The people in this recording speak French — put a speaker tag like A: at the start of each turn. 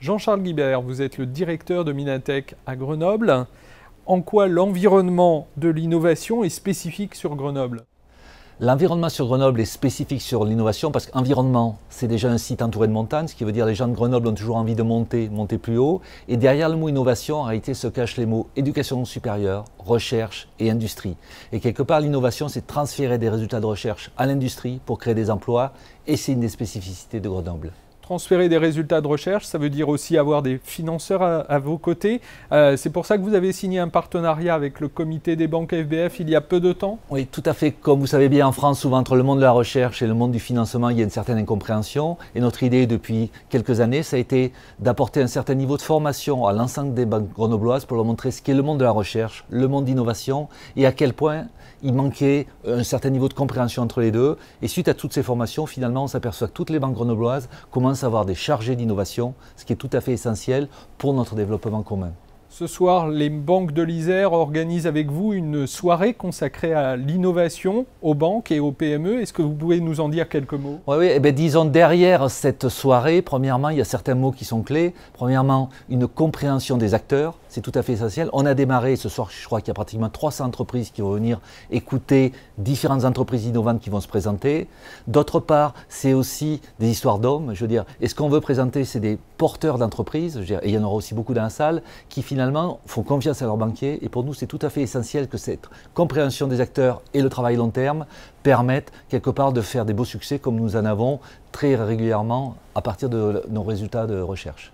A: Jean-Charles Guibert, vous êtes le directeur de Minatech à Grenoble. En quoi l'environnement de l'innovation est spécifique sur Grenoble
B: L'environnement sur Grenoble est spécifique sur l'innovation parce qu'environnement, c'est déjà un site entouré de montagnes, ce qui veut dire les gens de Grenoble ont toujours envie de monter, monter plus haut. Et derrière le mot innovation, en réalité, se cachent les mots éducation supérieure, recherche et industrie. Et quelque part, l'innovation, c'est transférer des résultats de recherche à l'industrie pour créer des emplois et c'est une des spécificités de Grenoble
A: transférer des résultats de recherche, ça veut dire aussi avoir des financeurs à, vos côtés. Euh, c'est pour ça que vous avez signé un partenariat avec le comité des banques FBF il y a peu de temps
B: Oui, tout à fait. Comme vous savez bien, en France, souvent entre le monde de la recherche et le monde du financement, il y a une certaine incompréhension. Et notre idée depuis quelques années, ça a été d'apporter un certain niveau de formation à l'ensemble des banques grenobloises pour leur montrer ce qu'est le monde de la recherche, le monde d'innovation et à quel point il manquait un certain niveau de compréhension entre les deux. Et suite à toutes ces formations, finalement, on s'aperçoit que toutes les banques grenobloises commencent avoir des chargés d'innovation, ce qui est tout à fait essentiel pour notre développement commun.
A: Ce soir, les banques de l'Isère organisent avec vous une soirée consacrée à l'innovation aux banques et aux PME. Est-ce que vous pouvez nous en dire quelques mots
B: Oui, oui eh bien, disons derrière cette soirée, premièrement, il y a certains mots qui sont clés. Premièrement, une compréhension des acteurs c'est tout à fait essentiel. On a démarré ce soir, je crois qu'il y a pratiquement 300 entreprises qui vont venir écouter différentes entreprises innovantes qui vont se présenter. D'autre part, c'est aussi des histoires d'hommes. Je veux dire, et ce qu'on veut présenter, c'est des porteurs d'entreprises, et il y en aura aussi beaucoup dans la salle, qui finalement font confiance à leurs banquiers. Et pour nous, c'est tout à fait essentiel que cette compréhension des acteurs et le travail long terme permettent quelque part de faire des beaux succès comme nous en avons très régulièrement à partir de nos résultats de recherche.